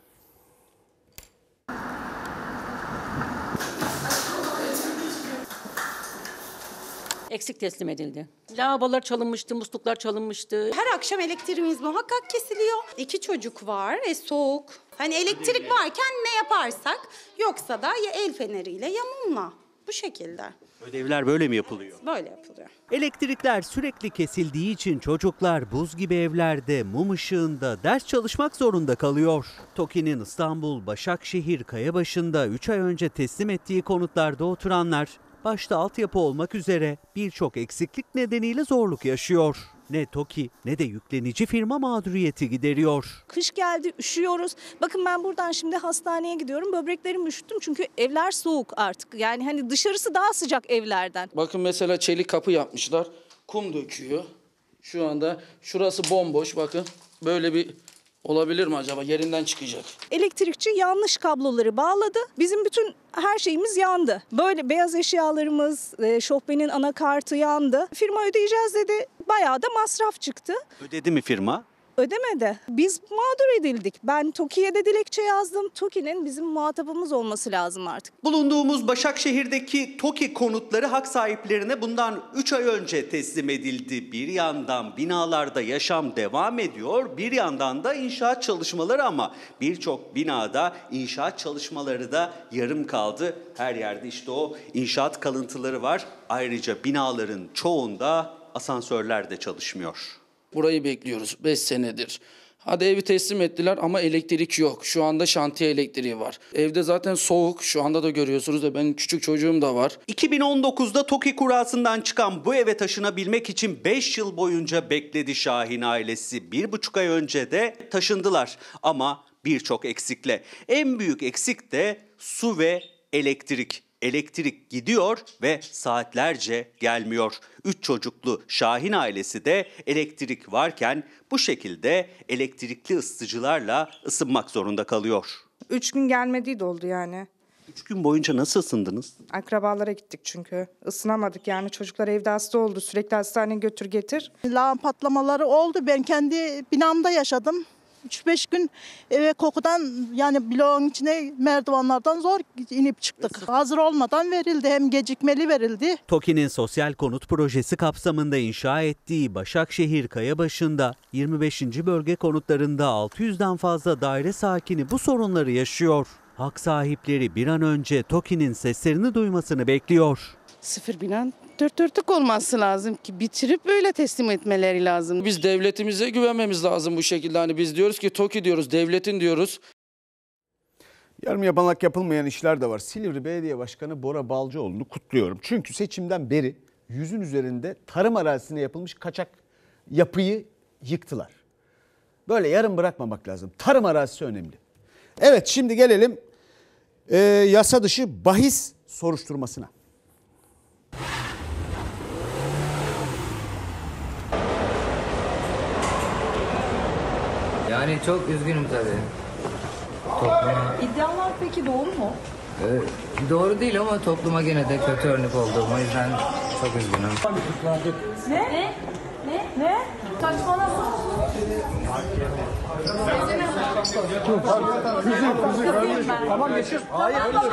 Speaker 15: eksik teslim edildi. Lavabolar çalınmıştı, musluklar çalınmıştı.
Speaker 2: Her akşam elektriğimiz muhakkak kesiliyor. İki çocuk var, e, soğuk. Hani elektrik varken ne yaparsak yoksa da ya el feneriyle ya mumla. Bu şekilde.
Speaker 16: Ödevler böyle mi yapılıyor?
Speaker 2: Böyle yapılıyor.
Speaker 16: Elektrikler sürekli kesildiği için çocuklar buz gibi evlerde mum ışığında ders çalışmak zorunda kalıyor. TOKİ'nin İstanbul, Başakşehir, Kayabaşı'nda 3 ay önce teslim ettiği konutlarda oturanlar başta altyapı olmak üzere birçok eksiklik nedeniyle zorluk yaşıyor ne TOKİ ne de yüklenici firma mağduriyeti gideriyor.
Speaker 4: Kış geldi üşüyoruz. Bakın ben buradan şimdi hastaneye gidiyorum. Böbreklerimi üşüttüm çünkü evler soğuk artık. Yani hani dışarısı daha sıcak evlerden.
Speaker 8: Bakın mesela çelik kapı yapmışlar. Kum döküyor. Şu anda şurası bomboş bakın. Böyle bir Olabilir mi acaba? Yerinden çıkacak.
Speaker 4: Elektrikçi yanlış kabloları bağladı. Bizim bütün her şeyimiz yandı. Böyle beyaz eşyalarımız, e, şofbenin anakartı yandı. Firma ödeyeceğiz dedi. Bayağı da masraf çıktı.
Speaker 16: Ödedi mi firma?
Speaker 4: ödemedi. Biz mağdur edildik. Ben TOKİ'ye de dilekçe yazdım. TOKİ'nin bizim muhatabımız olması lazım artık. Bulunduğumuz Başakşehir'deki
Speaker 16: TOKİ konutları hak sahiplerine bundan 3 ay önce teslim edildi. Bir yandan binalarda yaşam devam ediyor, bir yandan da inşaat çalışmaları ama birçok binada inşaat çalışmaları da yarım kaldı. Her yerde işte o inşaat kalıntıları var. Ayrıca binaların çoğunda asansörler de
Speaker 8: çalışmıyor. Burayı bekliyoruz 5 senedir. Hadi evi teslim ettiler ama elektrik yok. Şu anda şantiye elektriği var. Evde zaten soğuk. Şu anda da görüyorsunuz da benim küçük çocuğum da var.
Speaker 16: 2019'da TOKİ kurasından çıkan bu eve taşınabilmek için 5 yıl boyunca bekledi Şahin ailesi. 1,5 ay önce de taşındılar ama birçok eksikle. En büyük eksik de su ve elektrik elektrik gidiyor ve saatlerce gelmiyor. Üç çocuklu Şahin ailesi de elektrik varken bu şekilde elektrikli ısıtıcılarla ısınmak zorunda kalıyor.
Speaker 4: Üç gün gelmediği de oldu yani.
Speaker 16: Üç gün boyunca nasıl ısındınız?
Speaker 4: Akrabalara gittik çünkü. Isınamadık yani çocuklar evde hasta oldu. Sürekli hastaneye götür getir. Lağım patlamaları oldu. Ben kendi binamda yaşadım. 3-5 gün eve
Speaker 15: kokudan yani bloğun içine merdivenlerden zor inip çıktık. Hazır olmadan verildi hem gecikmeli verildi.
Speaker 16: TOKİ'nin sosyal konut projesi kapsamında inşa ettiği Başakşehir Kayabaşı'nda 25. bölge konutlarında 600'den fazla daire sakini bu sorunları yaşıyor. Hak sahipleri bir an önce TOKİ'nin seslerini duymasını bekliyor.
Speaker 15: Sıfır binan Dört dörtlük olması lazım ki bitirip böyle teslim etmeleri
Speaker 8: lazım. Biz devletimize güvenmemiz lazım bu şekilde. Hani biz diyoruz ki TOKİ diyoruz, devletin diyoruz.
Speaker 1: Yarım yamalak yapılmayan işler de var. Silivri Belediye Başkanı Bora Balcıoğlu'nu kutluyorum. Çünkü seçimden beri yüzün üzerinde tarım arazisine yapılmış kaçak yapıyı yıktılar. Böyle yarım bırakmamak lazım. Tarım arazisi önemli. Evet şimdi gelelim e, yasa dışı bahis soruşturmasına.
Speaker 6: Yani çok üzgünüm tabii. Topluma...
Speaker 4: İddialar peki doğru mu?
Speaker 6: Ee, doğru değil ama topluma gene de kötü örnek oldum. O yüzden çok üzgünüm.
Speaker 4: Ne? Ne? Ne? Ne? Saçmalama.
Speaker 8: Kızım, kızım. Tamam geçir. Tamam, Hayır,
Speaker 6: tamam,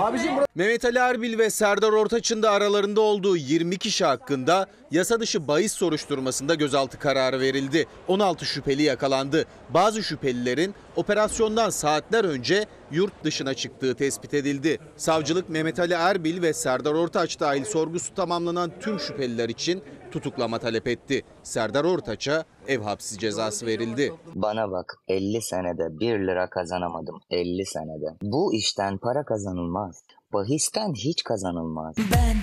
Speaker 4: Abicim burası...
Speaker 14: Mehmet Ali Erbil ve Serdar Ortaç'ın da aralarında olduğu 20 kişi hakkında yasa dışı bahis soruşturmasında gözaltı kararı verildi. 16 şüpheli yakalandı. Bazı şüphelilerin operasyondan saatler önce yurt dışına çıktığı tespit edildi. Savcılık Mehmet Ali Erbil ve Serdar Ortaç dahil sorgusu tamamlanan tüm şüpheliler için tutuklama talep etti. Serdar Ortaç'a ev hapsi cezası verildi. Bana bak 50 senede 1 lira
Speaker 6: kazanamadım 50 senede. Bu işten para kazanılmaz. Bahisten hiç kazanılmaz. Ben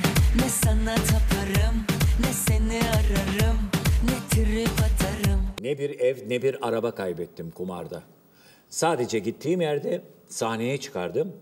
Speaker 5: ne sana taparım ne seni ararım ne
Speaker 11: trip atarım.
Speaker 6: Ne bir ev ne bir araba kaybettim kumarda. Sadece gittiğim yerde sahneye çıkardım.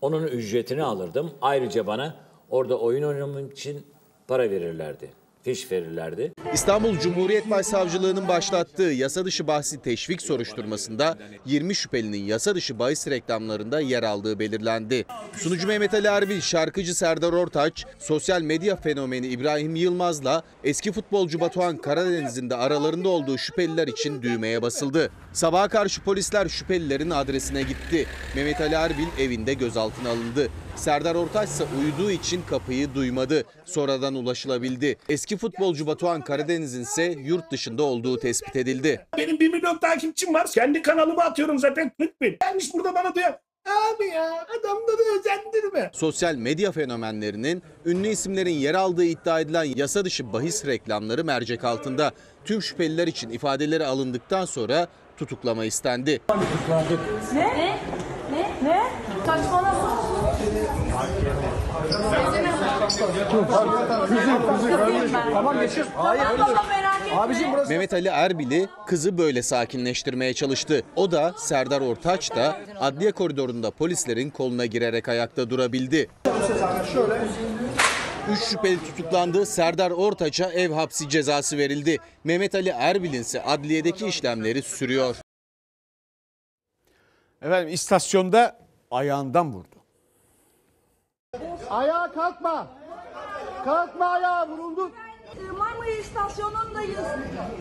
Speaker 6: Onun ücretini alırdım. Ayrıca bana orada oyun oynamam için para verirlerdi peş verirlerdi.
Speaker 14: İstanbul Cumhuriyet Başsavcılığı'nın başlattığı yasa dışı bahsi teşvik soruşturmasında 20 şüphelinin yasa dışı bahis reklamlarında yer aldığı belirlendi. Sunucu Mehmet Ali Erbil, şarkıcı Serdar Ortaç, sosyal medya fenomeni İbrahim Yılmaz'la eski futbolcu Batuhan Karadeniz'in de aralarında olduğu şüpheliler için düğmeye basıldı. Sabaha karşı polisler şüphelilerin adresine gitti. Mehmet Ali Erbil evinde gözaltına alındı. Serdar Ortaç ise uyuduğu için kapıyı duymadı. Sonradan ulaşılabildi. Eski futbolcu Batuhan Karadeniz'in ise yurt dışında olduğu tespit edildi. Benim 1 milyon takipçim var. Kendi kanalıma atıyorum zaten 40 bin.
Speaker 1: Gelmiş burada bana diyor. Abi ya adamda da özendirme.
Speaker 14: Sosyal medya fenomenlerinin ünlü isimlerin yer aldığı iddia edilen yasa dışı bahis reklamları mercek altında. Tüm şüpheliler için ifadeleri alındıktan sonra tutuklama istendi. Ne?
Speaker 4: Ne? Ne? Ne? Saçmalama.
Speaker 14: Mehmet Ali Erbil'i kızı böyle sakinleştirmeye çalıştı. O da Serdar Ortaç da adliye koridorunda polislerin koluna girerek ayakta durabildi. Üç şüpheli tutuklandı. Serdar Ortaç'a ev hapsi cezası verildi. Mehmet Ali Erbil'in ise adliyedeki işlemleri sürüyor. Efendim istasyonda ayağından vurdu.
Speaker 12: Ayağa kalkma. Kalkma ayağa vuruldun.
Speaker 5: E, Marmara istasyonundayız.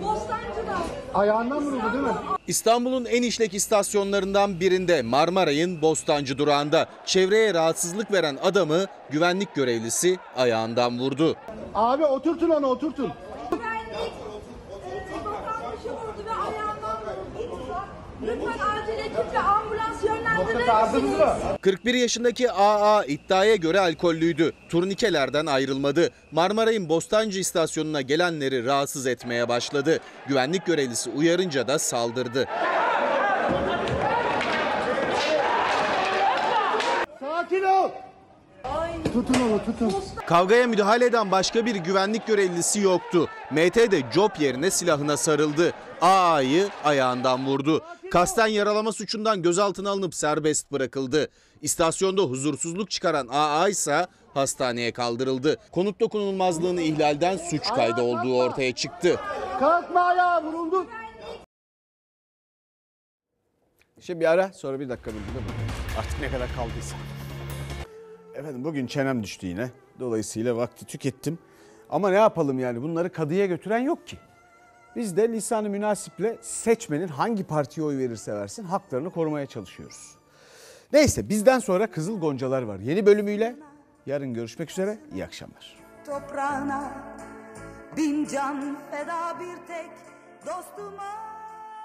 Speaker 5: Bostancı'da.
Speaker 8: Ayağından vuruldu değil mi?
Speaker 14: İstanbul'un en işlek istasyonlarından birinde Marmaray'ın Bostancı durağında çevreye rahatsızlık veren adamı güvenlik görevlisi ayağından vurdu. Abi oturtun onu oturtun. Güvenlik
Speaker 11: e, vatandaşı vurdu ve ayağından vurdu.
Speaker 2: Lütfen acil ekip ve
Speaker 14: 41 yaşındaki AA iddiaya göre alkollüydü. Turnikelerden ayrılmadı. Marmaray'ın Bostancı istasyonuna gelenleri rahatsız etmeye başladı. Güvenlik görevlisi uyarınca da saldırdı.
Speaker 12: Sakin ol!
Speaker 14: Tutun onu tutun. Kavgaya müdahale eden başka bir güvenlik görevlisi yoktu. MT de cop yerine silahına sarıldı. Ağa'yı ayağından vurdu. Kasten yaralama suçundan gözaltına alınıp serbest bırakıldı. İstasyonda huzursuzluk çıkaran AA ise hastaneye kaldırıldı. Konut dokunulmazlığını ihlalden suç kaydı olduğu ortaya çıktı.
Speaker 12: Kalkma ayağa vuruldun.
Speaker 14: Şimdi bir ara sonra
Speaker 1: bir dakika bilgi Artık ne kadar kaldıysa. Efendim bugün çenem düştü yine. Dolayısıyla vakti tükettim. Ama ne yapalım yani bunları kadıya götüren yok ki. Biz de lisanı münasiple seçmenin hangi partiye oy verirse versin haklarını korumaya çalışıyoruz. Neyse bizden sonra Kızıl Goncalar var. Yeni bölümüyle yarın görüşmek üzere. İyi akşamlar.
Speaker 5: Toprağına bin can feda bir tek dostuma.